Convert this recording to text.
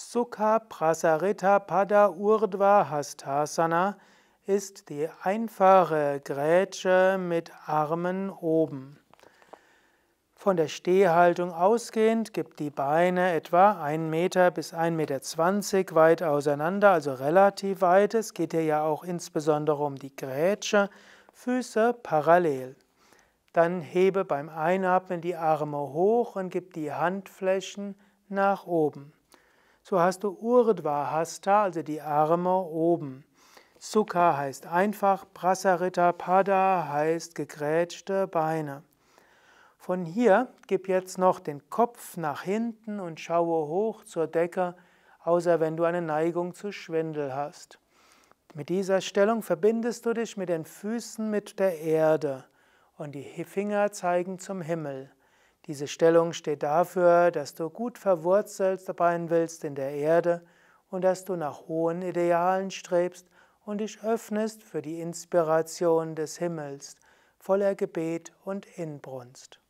Sukha Prasarita Pada Urdva Hastasana ist die einfache Grätsche mit Armen oben. Von der Stehhaltung ausgehend gibt die Beine etwa 1 Meter bis 1,20 Meter weit auseinander, also relativ weit. Es geht hier ja auch insbesondere um die Grätsche, Füße parallel. Dann hebe beim Einatmen die Arme hoch und gib die Handflächen nach oben. So hast du Hasta, also die Arme oben. Sukha heißt einfach, Prasarita Pada heißt gegrätschte Beine. Von hier gib jetzt noch den Kopf nach hinten und schaue hoch zur Decke, außer wenn du eine Neigung zu Schwindel hast. Mit dieser Stellung verbindest du dich mit den Füßen mit der Erde und die Finger zeigen zum Himmel. Diese Stellung steht dafür, dass du gut verwurzelt sein willst in der Erde und dass du nach hohen Idealen strebst und dich öffnest für die Inspiration des Himmels, voller Gebet und Inbrunst.